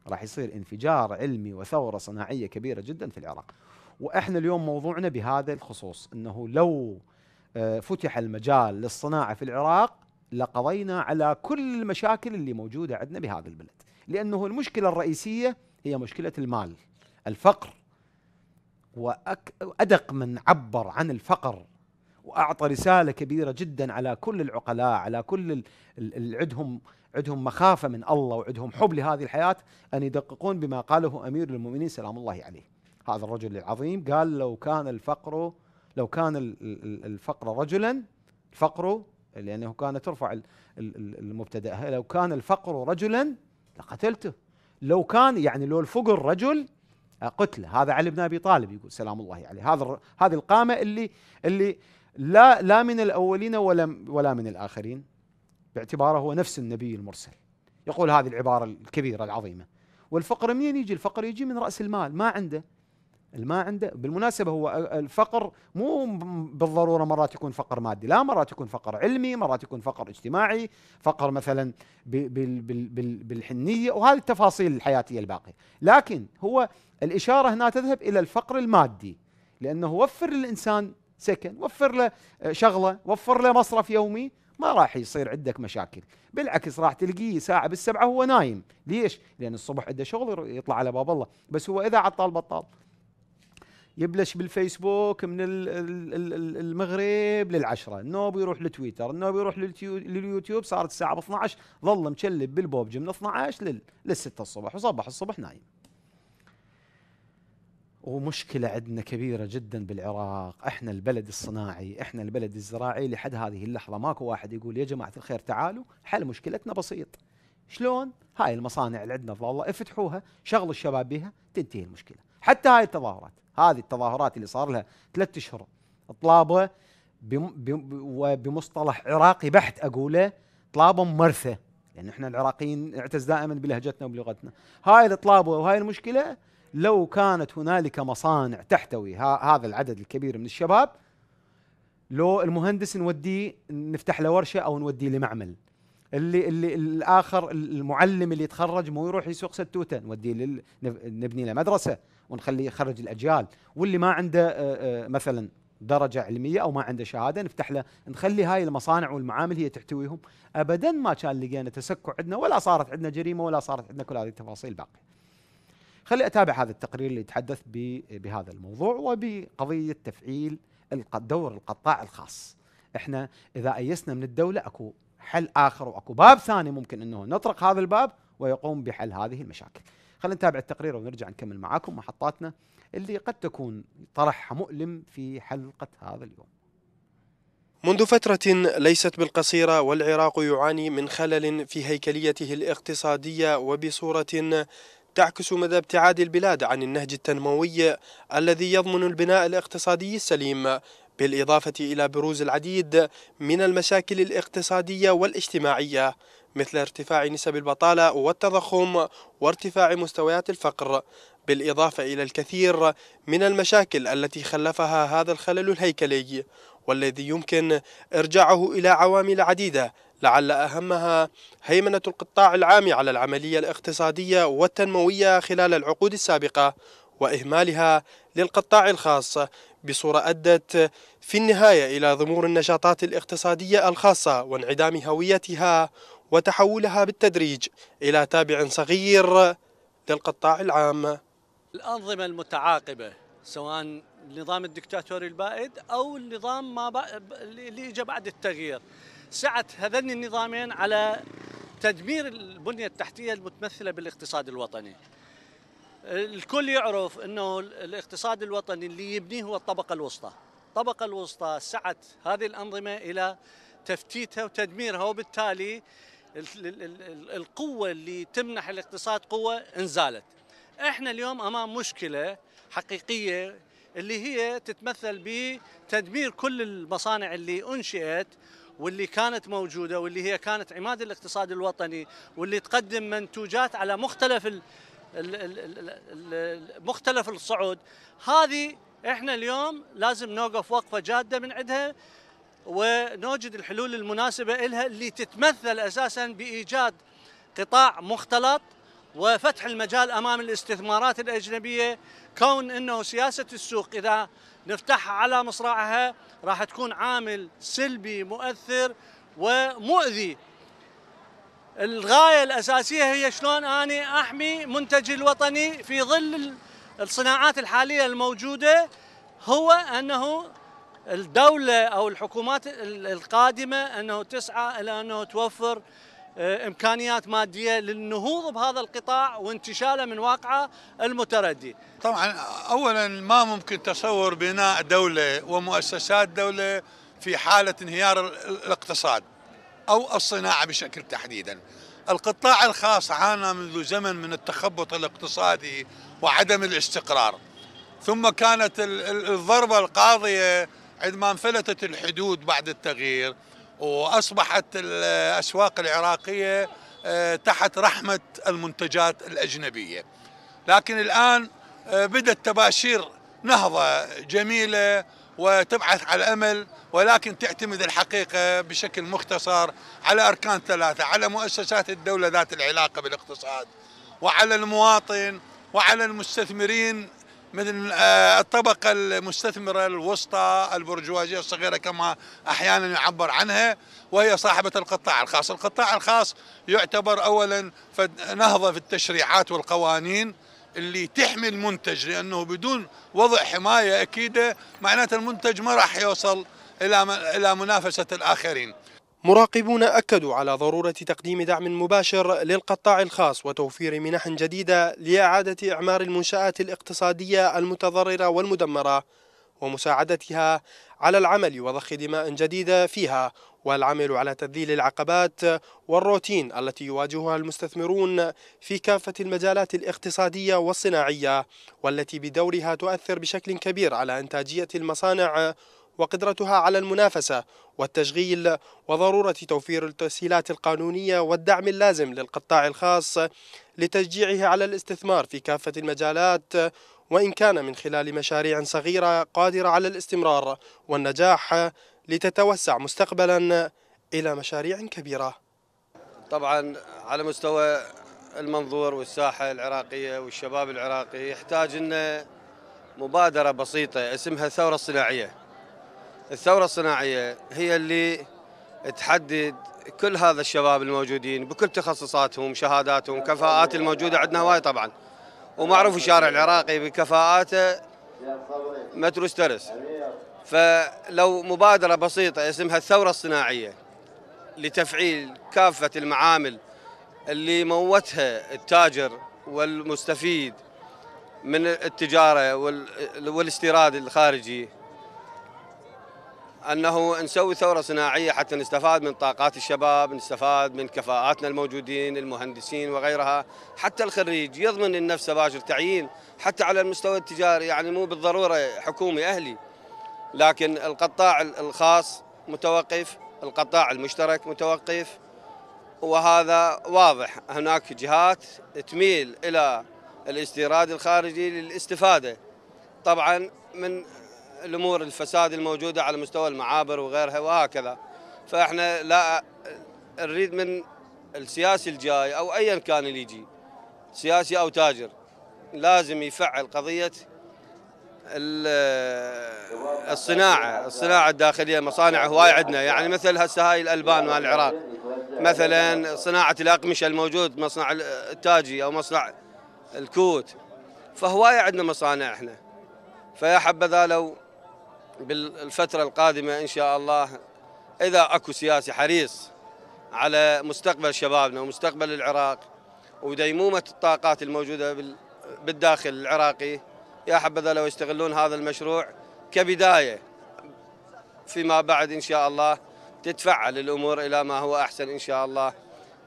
راح يصير انفجار علمي وثوره صناعيه كبيره جدا في العراق. واحنا اليوم موضوعنا بهذا الخصوص انه لو آه، فتح المجال للصناعه في العراق لقضينا على كل المشاكل اللي موجودة عندنا بهذا البلد لأنه المشكلة الرئيسية هي مشكلة المال الفقر وأدق من عبر عن الفقر وأعطى رسالة كبيرة جدا على كل العقلاء على كل اللي عندهم عندهم مخافة من الله وعندهم حب لهذه الحياة أن يدققون بما قاله أمير المؤمنين سلام الله عليه هذا الرجل العظيم قال لو كان الفقر لو كان الفقر رجلا الفقر لأنه كانت ترفع المبتدأ لو كان الفقر رجلا لقتلته لو كان يعني لو الفقر رجل قتله هذا علي بن ابي طالب يقول سلام الله عليه هذا هذه القامه اللي اللي لا لا من الاولين ولا ولا من الاخرين باعتباره هو نفس النبي المرسل يقول هذه العباره الكبيره العظيمه والفقر منين يجي الفقر يجي من راس المال ما عنده ما عنده بالمناسبه هو الفقر مو بالضروره مرات يكون فقر مادي لا مرات يكون فقر علمي مرات يكون فقر اجتماعي فقر مثلا بالحنيه وهذه التفاصيل الحياتيه الباقيه لكن هو الاشاره هنا تذهب الى الفقر المادي لانه وفر للانسان سكن وفر له شغله وفر له مصرف يومي ما راح يصير عندك مشاكل بالعكس راح تلقيه ساعة بالسبعة هو نايم ليش؟ لأن الصبح عنده شغل يطلع على باب الله بس هو إذا عطال بطال يبلش بالفيسبوك من المغرب للعشرة النوب يروح لتويتر النوب يروح لليوتيوب صارت الساعة ب 12 ظل مشلب بالبوبج من 12 لل للستة الصبح وصبح الصبح نايم ومشكلة عندنا كبيرة جدا بالعراق احنا البلد الصناعي احنا البلد الزراعي لحد هذه اللحظة ماكو واحد يقول يا جماعة الخير تعالوا حل مشكلتنا بسيط شلون هاي المصانع اللي عندنا الله افتحوها شغلوا الشباب بها تنتهي المشكلة حتى هاي التظاهرات هذه التظاهرات اللي صار لها ثلاثة اشهر طلابه وبمصطلح عراقي بحت اقوله طلابه مرثه لان يعني احنا العراقيين نعتز دائما بلهجتنا وبلغتنا هاي الطلابه وهاي المشكله لو كانت هنالك مصانع تحتوي هذا العدد الكبير من الشباب لو المهندس نوديه نفتح له ورشه او نوديه لمعمل اللي اللي الاخر المعلم اللي يتخرج مو يروح يسوق ستوته نوديه نبني له مدرسه ونخليه يخرج الاجيال واللي ما عنده آه، آه، مثلا درجة علمية أو ما عنده شهادة نفتح له نخلي هاي المصانع والمعامل هي تحتويهم أبدا ما كان لقينا تسكع عندنا ولا صارت عندنا جريمة ولا صارت عندنا كل هذه التفاصيل باقية خلي أتابع هذا التقرير اللي يتحدث بهذا الموضوع وبقضية تفعيل دور القطاع الخاص احنا إذا أيسنا من الدولة أكو حل آخر وأكو باب ثاني ممكن أنه نطرق هذا الباب ويقوم بحل هذه المشاكل خلينا نتابع التقرير ونرجع نكمل معاكم محطاتنا اللي قد تكون طرحها مؤلم في حلقة هذا اليوم منذ فترة ليست بالقصيرة والعراق يعاني من خلل في هيكليته الاقتصادية وبصورة تعكس مدى ابتعاد البلاد عن النهج التنموي الذي يضمن البناء الاقتصادي السليم بالإضافة إلى بروز العديد من المشاكل الاقتصادية والاجتماعية مثل ارتفاع نسب البطالة والتضخم وارتفاع مستويات الفقر بالإضافة إلى الكثير من المشاكل التي خلفها هذا الخلل الهيكلي والذي يمكن إرجاعه إلى عوامل عديدة لعل أهمها هيمنة القطاع العام على العملية الاقتصادية والتنموية خلال العقود السابقة وإهمالها للقطاع الخاص بصورة أدت في النهاية إلى ضمور النشاطات الاقتصادية الخاصة وانعدام هويتها وتحولها بالتدريج إلى تابع صغير للقطاع العام الأنظمة المتعاقبة سواء النظام الدكتاتوري البائد أو النظام ما اللي إجا بعد التغيير سعت هذين النظامين على تدمير البنية التحتية المتمثلة بالاقتصاد الوطني الكل يعرف أنه الاقتصاد الوطني اللي يبنيه هو الطبقة الوسطى الطبقة الوسطى سعت هذه الأنظمة إلى تفتيتها وتدميرها وبالتالي القوة اللي تمنح الاقتصاد قوة انزالت احنا اليوم امام مشكلة حقيقية اللي هي تتمثل بتدمير كل المصانع اللي انشئت واللي كانت موجودة واللي هي كانت عماد الاقتصاد الوطني واللي تقدم منتوجات على مختلف الـ الـ الـ مختلف الصعود هذه احنا اليوم لازم نوقف وقفة جادة من عندها ونوجد الحلول المناسبة لها اللي تتمثل أساسا بإيجاد قطاع مختلط وفتح المجال أمام الاستثمارات الأجنبية كون أنه سياسة السوق إذا نفتحها على مصراعها راح تكون عامل سلبي مؤثر ومؤذي الغاية الأساسية هي شلون أنا أحمي منتجي الوطني في ظل الصناعات الحالية الموجودة هو أنه الدولة أو الحكومات القادمة أنه تسعى إلى أنه توفر آه، امكانيات ماديه للنهوض بهذا القطاع وانتشاله من واقعه المتردي. طبعا اولا ما ممكن تصور بناء دوله ومؤسسات دوله في حاله انهيار الاقتصاد او الصناعه بشكل تحديدا. القطاع الخاص عانى منذ زمن من التخبط الاقتصادي وعدم الاستقرار. ثم كانت الضربه القاضيه عندما انفلتت الحدود بعد التغيير واصبحت الاسواق العراقيه آه، تحت رحمه المنتجات الاجنبيه. لكن الان آه، بدات تباشير نهضه جميله وتبعث على الامل ولكن تعتمد الحقيقه بشكل مختصر على اركان ثلاثه، على مؤسسات الدوله ذات العلاقه بالاقتصاد وعلى المواطن وعلى المستثمرين مثل آه، الطبقة المستثمرة الوسطى البرجوازية الصغيرة كما أحيانا يعبر عنها وهي صاحبة القطاع الخاص القطاع الخاص يعتبر أولا نهضة في التشريعات والقوانين اللي تحمي المنتج لأنه بدون وضع حماية أكيدة معناته المنتج ما راح يوصل إلى إلى منافسة الآخرين مراقبون أكدوا على ضرورة تقديم دعم مباشر للقطاع الخاص وتوفير منح جديدة لإعادة إعمار المنشآت الاقتصادية المتضررة والمدمرة ومساعدتها على العمل وضخ دماء جديدة فيها والعمل على تذليل العقبات والروتين التي يواجهها المستثمرون في كافة المجالات الاقتصادية والصناعية والتي بدورها تؤثر بشكل كبير على إنتاجية المصانع وقدرتها على المنافسة والتشغيل وضرورة توفير التسهيلات القانونية والدعم اللازم للقطاع الخاص لتشجيعه على الاستثمار في كافة المجالات وإن كان من خلال مشاريع صغيرة قادرة على الاستمرار والنجاح لتتوسع مستقبلا إلى مشاريع كبيرة طبعا على مستوى المنظور والساحة العراقية والشباب العراقي يحتاج أن مبادرة بسيطة اسمها الثورة الصناعية الثورة الصناعية هي اللي تحدد كل هذا الشباب الموجودين بكل تخصصاتهم شهاداتهم كفاءات الموجودة عندنا هواي طبعا ومعروف الشارع العراقي بكفاءاته متروس ترس فلو مبادرة بسيطة اسمها الثورة الصناعية لتفعيل كافة المعامل اللي موتها التاجر والمستفيد من التجارة والاستيراد الخارجي انه نسوي ثوره صناعيه حتى نستفاد من طاقات الشباب، نستفاد من كفاءاتنا الموجودين المهندسين وغيرها، حتى الخريج يضمن لنفسه باشر تعيين حتى على المستوى التجاري يعني مو بالضروره حكومي اهلي. لكن القطاع الخاص متوقف، القطاع المشترك متوقف وهذا واضح، هناك جهات تميل الى الاستيراد الخارجي للاستفاده. طبعا من الامور الفساد الموجوده على مستوى المعابر وغيرها وهكذا فاحنا لا نريد من السياسي الجاي او ايا كان اللي يجي سياسي او تاجر لازم يفعل قضيه الصناعه الصناعه الداخليه مصانع هواي عندنا يعني مثل هسه هاي الالبان مال العراق مثلا صناعه الاقمشه الموجود مصنع التاجي او مصنع الكوت فهواي عندنا مصانع احنا فيا حبذا لو بالفترة القادمة إن شاء الله إذا أكو سياسي حريص على مستقبل شبابنا ومستقبل العراق وديمومة الطاقات الموجودة بالداخل العراقي يا حبذا لو يستغلون هذا المشروع كبداية فيما بعد إن شاء الله تتفعل الأمور إلى ما هو أحسن إن شاء الله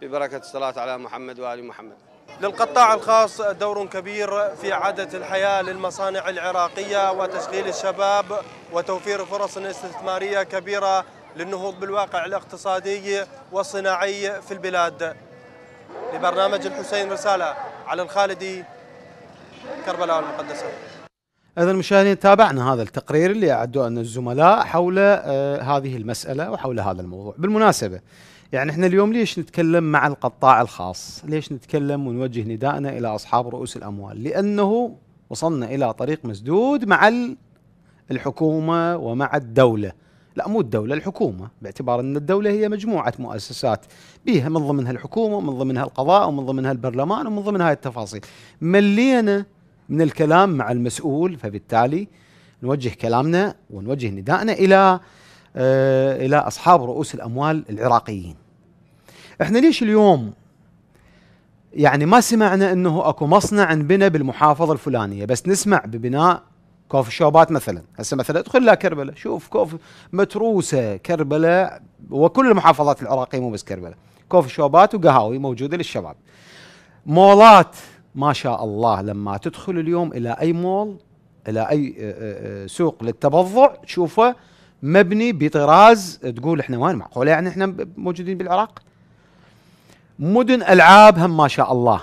ببركة الصلاة على محمد وآل محمد للقطاع الخاص دور كبير في إعادة الحياة للمصانع العراقية وتشغيل الشباب وتوفير فرص استثمارية كبيرة للنهوض بالواقع الاقتصادي والصناعي في البلاد لبرنامج الحسين رسالة على الخالدي كربلاء المقدسة إذا مشاهدين تابعنا هذا التقرير اللي أعدوا أن الزملاء حول آه، هذه المسألة وحول هذا الموضوع بالمناسبة يعني احنا اليوم ليش نتكلم مع القطاع الخاص؟ ليش نتكلم ونوجه ندائنا الى اصحاب رؤوس الاموال؟ لانه وصلنا الى طريق مسدود مع الحكومه ومع الدوله. لا مو الدوله الحكومه باعتبار ان الدوله هي مجموعه مؤسسات بها من ضمنها الحكومه ومن ضمنها القضاء ومن ضمنها البرلمان ومن ضمن هاي التفاصيل. ملينا من الكلام مع المسؤول فبالتالي نوجه كلامنا ونوجه ندائنا الى آه، الى اصحاب رؤوس الاموال العراقيين. احنا ليش اليوم يعني ما سمعنا انه اكو مصنع انبنى بالمحافظه الفلانيه بس نسمع ببناء كوفي شوبات مثلا هسه مثلا ادخل لا كربلاء شوف كوفي متروسه كربلاء وكل المحافظات العراقيه مو بس كربلاء كوفي شوبات وقهاوي موجوده للشباب مولات ما شاء الله لما تدخل اليوم الى اي مول الى اي آه، آه، سوق للتبضع تشوفه مبني بطراز تقول احنا وين معقوله يعني احنا موجودين بالعراق مدن العاب هم ما شاء الله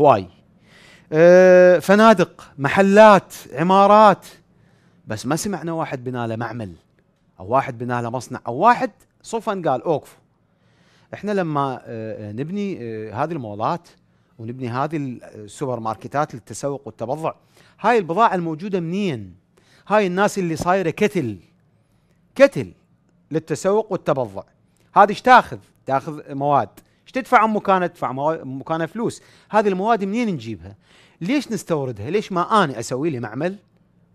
هواي اه فنادق محلات عمارات بس ما سمعنا واحد بنا له معمل او واحد بنا له مصنع او واحد صوفا قال اوقفوا احنا لما اه نبني اه هذه المولات ونبني هذه آه، السوبر ماركتات للتسوق والتبضع هاي البضاعه الموجوده منين هاي الناس اللي صايره كتل كتل للتسوق والتبضع هذه ايش تاخذ؟ تاخذ مواد ايش تدفع عن مكانه تدفع مكانه فلوس هذه المواد منين نجيبها؟ ليش نستوردها؟ ليش ما انا اسوي لي معمل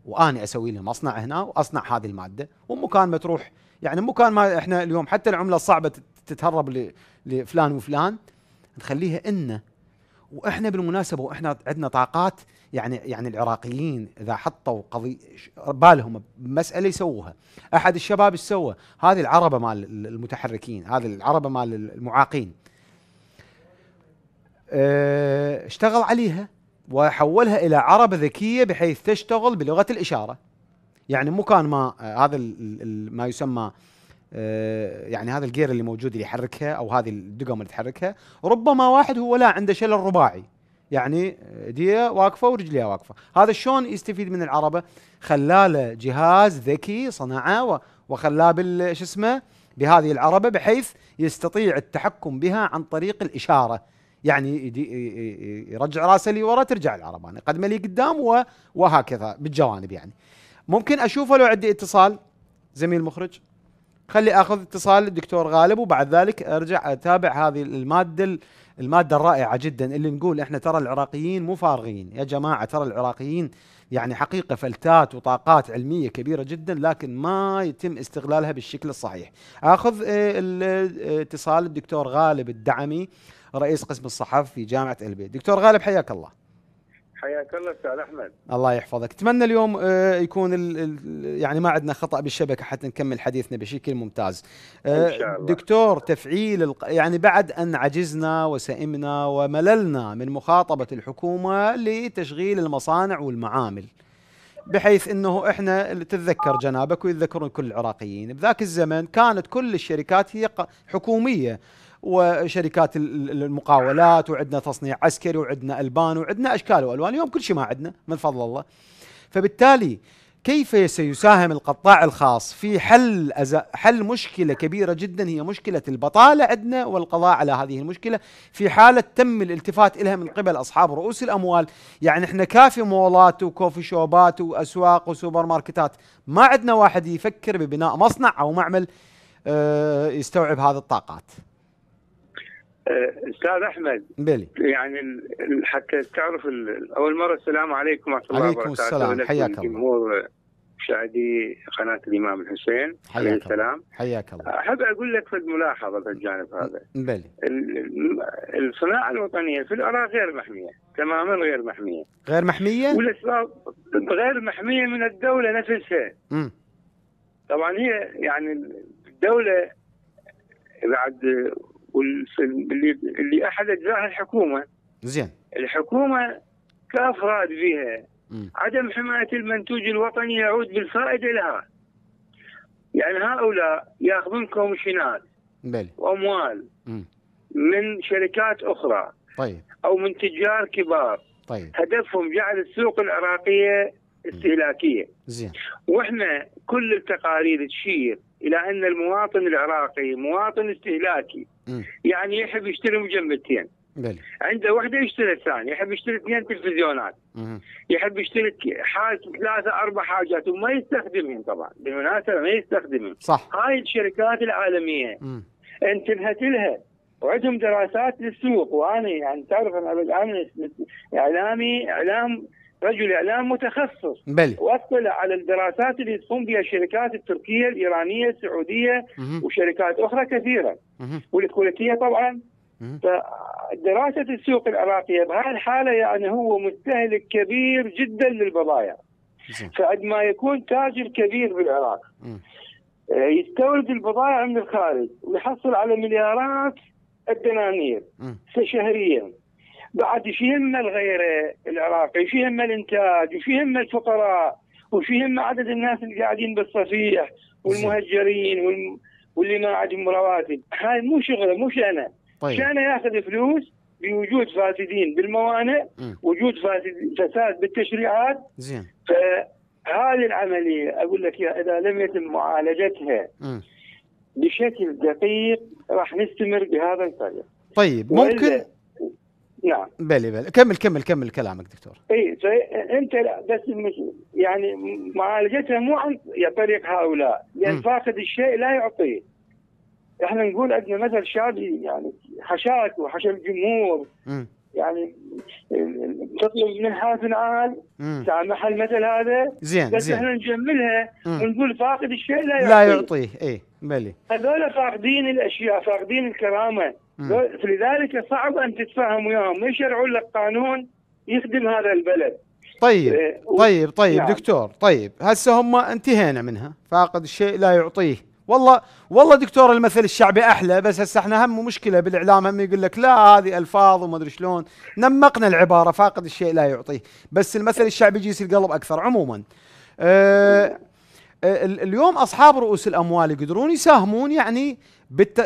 واني اسوي لي مصنع هنا واصنع هذه الماده ومكان ما تروح يعني مكان ما احنا اليوم حتى العمله الصعبه تتهرب لفلان وفلان نخليها إلنا واحنا بالمناسبه واحنا عندنا طاقات يعني يعني العراقيين اذا حطوا قضي بالهم مساله يسووها احد الشباب سوى هذه العربه مال المتحركين هذه العربه مال المعاقين آه، اشتغل عليها وحولها الى عربه ذكيه بحيث تشتغل بلغه الاشاره يعني مو كان ما آه، هذا ما يسمى آه، يعني هذا الجير اللي موجود اللي يحركها او هذه الدقم اللي تحركها ربما واحد هو لا عنده شلل رباعي يعني ايديها واقفه ورجليها واقفه هذا شلون يستفيد من العربه خلاله جهاز ذكي صنعه وخلاه بال شو اسمه بهذه العربه بحيث يستطيع التحكم بها عن طريق الاشاره يعني يرجع راسه لي ورا ترجع يعني قدمه لي قدام وهكذا بالجوانب يعني ممكن اشوفه لو عندي اتصال زميل مخرج خلي اخذ اتصال الدكتور غالب وبعد ذلك ارجع اتابع هذه الماده الماده الرائعه جدا اللي نقول احنا ترى العراقيين مو فارغين يا جماعه ترى العراقيين يعني حقيقه فلتات وطاقات علميه كبيره جدا لكن ما يتم استغلالها بالشكل الصحيح. اخذ آه، آه، اتصال الدكتور غالب الدعمي رئيس قسم الصحف في جامعه البيت. دكتور غالب حياك الله. حياك الله استاذ احمد الله يحفظك اتمنى اليوم آه، يكون ال يعني ما عندنا خطا بالشبكه حتى نكمل حديثنا بشكل ممتاز آه، إن شاء الله. دكتور تفعيل يعني بعد ان عجزنا وسئمنا ومللنا من مخاطبه الحكومه لتشغيل المصانع والمعامل بحيث انه احنا تتذكر جنابك ويتذكرون كل العراقيين بذاك الزمن كانت كل الشركات هي حكوميه وشركات المقاولات وعندنا تصنيع عسكري وعندنا البان وعندنا اشكال والوان اليوم كل شيء ما عندنا من فضل الله فبالتالي كيف سيساهم القطاع الخاص في حل أز... حل مشكله كبيره جدا هي مشكله البطاله عندنا والقضاء على هذه المشكله في حاله تم الالتفات الها من قبل اصحاب رؤوس الاموال، يعني احنا كافي مولات وكوفي شوبات واسواق وسوبر ماركتات، ما عندنا واحد يفكر ببناء مصنع او معمل آه، يستوعب هذه الطاقات. آه، استاذ احمد بلي. يعني حتى تعرف اول مره السلام عليكم ورحمه الله وبركاته عليكم السلام حياك الله جمهور مشاهدي قناه الامام الحسين حياك عليه السلام حياك الله احب اقول لك في الملاحظه في الجانب هذا بلي الصناعه الوطنيه في العراق غير محميه تماما غير محميه غير محميه؟ والاسباب غير محميه من الدوله نفسها م. طبعا هي يعني الدوله بعد واللي اللي اجزاء الحكومه زين الحكومه كافراد فيها م. عدم حمايه المنتوج الوطني يعود بالفائده لها يعني هؤلاء ياخذون كومشينات بل. واموال م. من شركات اخرى طيب او من تجار كبار طيب هدفهم جعل السوق العراقيه استهلاكيه زين واحنا كل التقارير تشير الى ان المواطن العراقي مواطن استهلاكي يعني يحب يشتري مجمدتين عنده واحدة يشتري الثانية يحب يشتري اثنين تلفزيونات يحب يشتري حاجة ثلاثة أربع حاجات وما يستخدمهم طبعا بالمناسبة ما يستخدمهم صح هاي الشركات العالمية مم. انتبهت لها وعندهم دراسات للسوق وانا يعني تعرف انا بالامس اعلامي اعلام رجل اعلام متخصص بل. واطلع على الدراسات اللي تقوم بها الشركات التركيه الايرانيه السعوديه مه. وشركات اخرى كثيره والكويتيه طبعا مه. فدراسه السوق العراقيه بهذه الحاله يعني هو مستهلك كبير جدا للبضائع فقد ما يكون تاجر كبير بالعراق آه، يستورد البضائع من الخارج ويحصل على مليارات الدنانير شهريا بعد يهم الغير العراقي يهم الانتاج يهم الفقراء يهم عدد الناس اللي قاعدين بالصفيح والمهجرين وال... واللي ما عندهم رواتب هاي مو شغله مو شأنه طيب. شأنه ياخذ فلوس بوجود فاسدين بالموانئ م. وجود فاسد فساد بالتشريعات زين فهذه العمليه اقول لك يا اذا لم يتم معالجتها م. بشكل دقيق راح نستمر بهذا الفريق طيب ممكن نعم بلي بلي كمل كمل كمل كلامك دكتور اي انت لا بس يعني معالجتها مو عن طريق هؤلاء لان م. يعني فاقد الشيء لا يعطيه احنا نقول عندنا مثل شادي يعني حشاك وحشا الجمهور يعني تطلب من حاسن عال سامح المثل هذا زين بس زين. احنا نجملها ونقول فاقد الشيء لا يعطيه لا يعطيه اي بلي هذول فاقدين الاشياء فاقدين الكرامه فلذلك صعب ان تتفاهم وياهم يشرعوا لك قانون يخدم هذا البلد طيب إيه، طيب طيب نعم. دكتور طيب هسه هم انتهينا منها فاقد الشيء لا يعطيه والله والله دكتور المثل الشعبي احلى بس هسه احنا هم مشكله بالاعلام هم يقول لك لا هذه الفاظ وما ادري شلون نمقنا العباره فاقد الشيء لا يعطيه بس المثل الشعبي يجيس القلب اكثر عموما آه، نعم. آه، اليوم اصحاب رؤوس الاموال يقدرون يساهمون يعني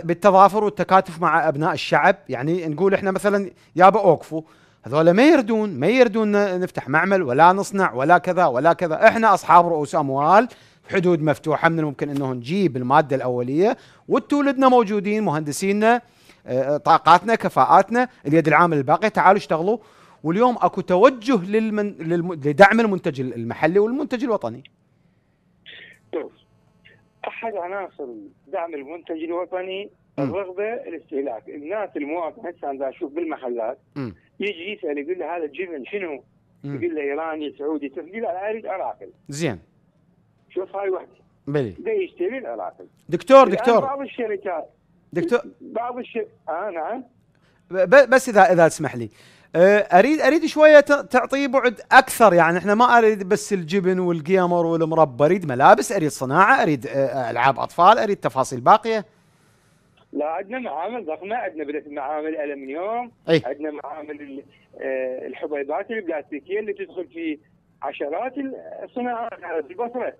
بالتظافر والتكاتف مع ابناء الشعب يعني نقول احنا مثلا يابا اوقفوا هذول ما يردون ما يردون نفتح معمل ولا نصنع ولا كذا ولا كذا احنا اصحاب رؤوس اموال حدود مفتوحه من الممكن انه نجيب الماده الاوليه وتولدنا موجودين مهندسينا آه، طاقاتنا كفاءاتنا اليد العامله الباقيه تعالوا اشتغلوا واليوم اكو توجه للمن لدعم المنتج المحلي والمنتج الوطني احد عناصر دعم المنتج الوطني الرغبه الاستهلاك، الناس المواطن هسه انا اشوف بالمحلات م. يجي يسال يقول له هذا الجبن شنو؟ م. يقول له ايراني سعودي تركي لا اريد عراقي زين شوف هاي وحده بلي ده يشتري العراقي دكتور يعني دكتور بعض الشركات دكتور بعض الشركات اه نعم بس اذا اذا تسمح لي آه، اريد اريد شويه تعطيه بعد اكثر يعني احنا ما اريد بس الجبن والقيمر والمربى اريد ملابس اريد صناعه اريد آه، العاب اطفال اريد تفاصيل باقيه لا عندنا معامل ضخمه عندنا بدات معامل الومنيوم عندنا معامل آه، الحبيبات البلاستيكيه اللي تدخل في عشرات الصناعات في البصره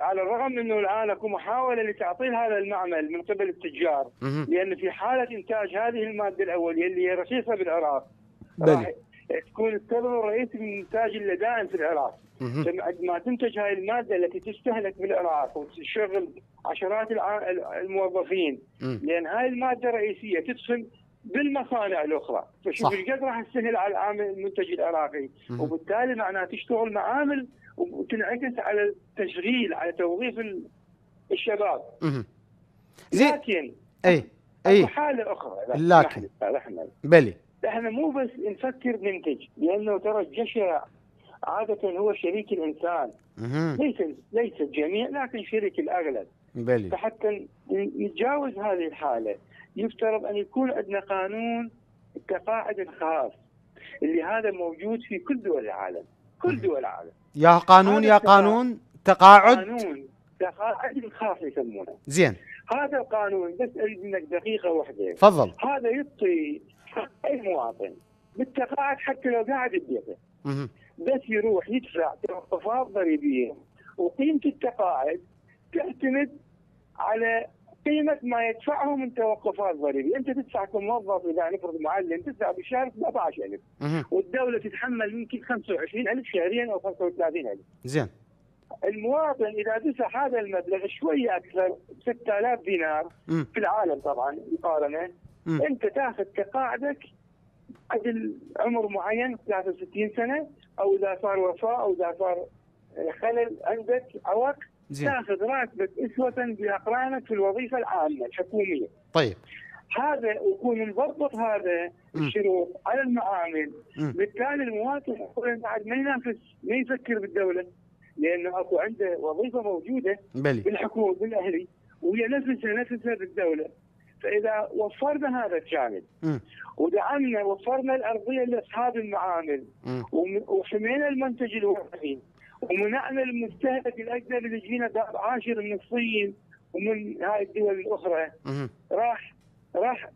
على الرغم انه الان اكو محاوله لتعطيل هذا المعمل من قبل التجار لان في حاله انتاج هذه الماده الاوليه اللي هي رخيصه بالعراق بلي. تكون السبب الرئيسي من انتاج اللدائن في العراق ما تنتج هذه الماده التي تستهلك بالعراق وتشغل عشرات الموظفين مم. لان هذه الماده الرئيسيه تدخل بالمصانع الاخرى فشوف قد راح تسهل على العامل المنتج العراقي وبالتالي معناها تشتغل معامل وتنعكس على التشغيل على توظيف الشباب زين لكن اي اي حاله اخرى لكن بلي احنا مو بس نفكر ننتج لانه ترى الجشع عادة هو شريك الإنسان ليس ليس الجميع لكن شريك الأغلب بلي. فحتى نتجاوز هذه الحالة يفترض أن يكون عندنا قانون التقاعد الخاص اللي هذا موجود في كل دول العالم كل دول العالم يا قانون يا قانون تقاعد قانون تقاعد الخاص يسمونه زين هذا القانون بس اريد منك دقيقه واحده تفضل هذا يعطي حق اي مواطن بالتقاعد حتى لو قاعد ببيته بس يروح يدفع توقفات ضريبيه وقيمه التقاعد تعتمد على قيمة ما يدفعه من توقفات ضريبية، أنت تدفع كموظف إذا نفرض معلم تدفع بالشهر 17000 والدولة تتحمل يمكن 25000 شهريا أو 35000 زين المواطن إذا دفع هذا المبلغ شوية أكثر 6000 دينار في العالم طبعا مقارنة م. انت تاخذ كقاعدك اجل عمر معين 63 سنه او اذا صار وفاه او اذا صار خلل عندك عوق تاخذ راتبك اسوه باقرانك في الوظيفه العامه الحكوميه. طيب. هذا يكون مضبط هذا الشروط على المعامل بالتالي المواطن بعد ما ينافس ما يفكر بالدوله لانه اكو عنده وظيفه موجوده بالحكومه بالاهلي وهي نفسها نفسها بالدوله فاذا وفرنا هذا الجانب ودعمنا وفرنا الارضيه لاصحاب المعامل وحمينا المنتج الوطني ومنعنا المستهلك الاجنبي اللي يجينا باب عاشر من الصين ومن هاي الدول الاخرى راح راح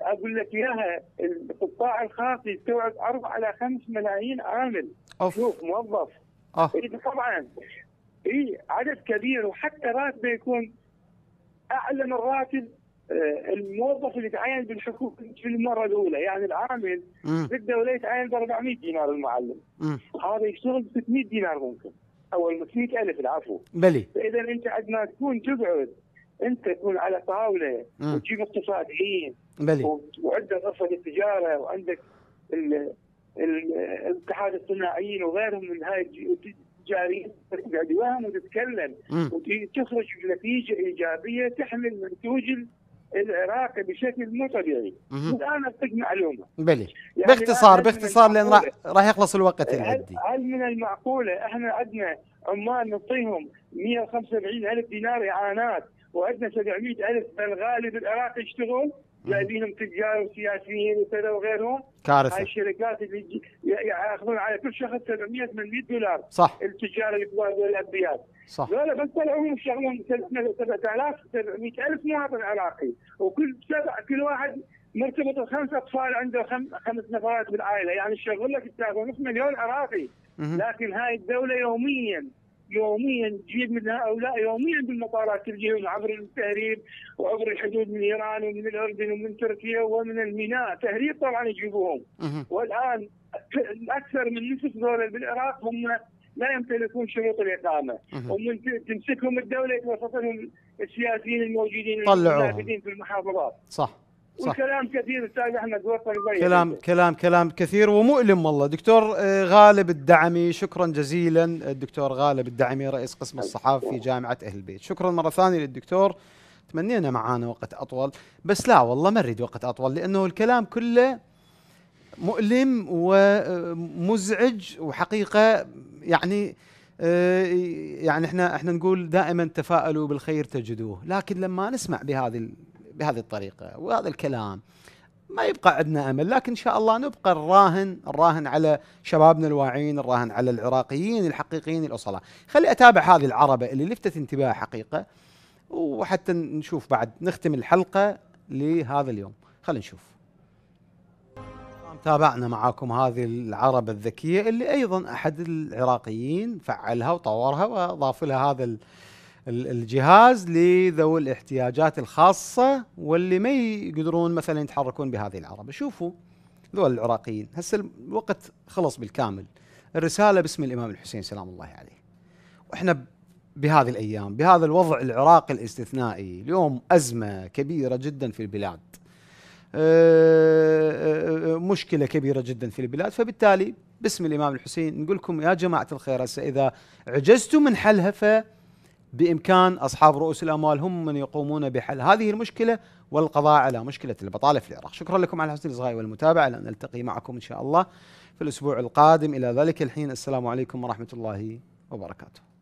اقول لك اياها القطاع الخاص يستوعب أربعة الى خمس ملايين عامل شوف موظف اه طبعا اي عدد كبير وحتى راتبه يكون اعلى من راتب آه، الموظف اللي تعين بالحكومه في المره الاولى يعني العامل في الدوله يتعين ب 400 دينار المعلم هذا يشتغل ب 600 دينار ممكن او 600000 العفو بلي فاذا انت عندما ما تكون تقعد انت تكون على طاوله وتجيب اقتصاديين بلي وعندك غرفه التجاره وعندك الاتحاد الصناعيين وغيرهم من هاي التجاريين تقعد وياهم وتتكلم وتخرج بنتيجه ايجابيه تحمل منتوج العراقي بشكل مو طبيعي الان اعطيك معلومه بلي يعني باختصار باختصار لان راح راح يخلص الوقت العدي هل من المعقوله احنا عندنا عمال نعطيهم 175 الف دينار اعانات وعندنا 700 الف بالغالب العراقي يشتغل جايبينهم تجار وسياسيين وكذا وغيرهم كارثه هاي الشركات اللي ياخذون على كل شخص 700 800 دولار صح التجار الكبار دول الانبياء صح ذولا بس طلعوا يشتغلون 7000 700000 مواطن عراقي وكل سبع كل واحد مرتبط خمس اطفال عنده خم... خمس نفرات بالعائله يعني شغل لك ونص مليون عراقي لكن هاي الدوله يوميا يوميا تجيب من هؤلاء يوميا بالمطارات تجيهم عبر التهريب وعبر الحدود من ايران ومن الاردن ومن تركيا ومن الميناء تهريب طبعا يجيبوهم والان اكثر من نصف دول بالعراق هم لا يمتلكون شروط الاقامه ومن تمسكهم الدوله يتوسط لهم السياسيين الموجودين طلعوهم في المحافظات صح والكلام كثير استاذ احمد وفق كلام كلام كلام كثير ومؤلم والله دكتور آه، غالب الدعمي شكرا جزيلا الدكتور غالب الدعمي رئيس قسم الصحافه في جامعه اهل البيت شكرا مره ثانيه للدكتور تمنينا معانا وقت اطول بس لا والله ما نريد وقت اطول لانه الكلام كله مؤلم ومزعج وحقيقه يعني آه، يعني احنا احنا نقول دائما تفائلوا بالخير تجدوه لكن لما نسمع بهذه بهذه الطريقه وهذا الكلام ما يبقى عندنا امل لكن ان شاء الله نبقى نراهن نراهن على شبابنا الواعين نراهن على العراقيين الحقيقيين الاصلاء خلي اتابع هذه العربه اللي لفتت انتباه حقيقه وحتى نشوف بعد نختم الحلقه لهذا اليوم خلينا نشوف تابعنا معاكم هذه العربة الذكية اللي أيضا أحد العراقيين فعلها وطورها وأضاف لها هذا الجهاز لذوي الاحتياجات الخاصة واللي ما يقدرون مثلا يتحركون بهذه العربة شوفوا ذول العراقيين هسه الوقت خلص بالكامل الرسالة باسم الإمام الحسين سلام الله عليه وإحنا بهذه الأيام بهذا الوضع العراقي الاستثنائي اليوم أزمة كبيرة جدا في البلاد أه، أه، أه، مشكلة كبيرة جدا في البلاد فبالتالي باسم الإمام الحسين نقول لكم يا جماعة الخير هسه إذا عجزتم من حلها بامكان اصحاب رؤوس الاموال هم من يقومون بحل هذه المشكله والقضاء على مشكله البطاله في العراق شكرا لكم على حسن الاصغاء والمتابعه نلتقي معكم ان شاء الله في الاسبوع القادم الى ذلك الحين السلام عليكم ورحمه الله وبركاته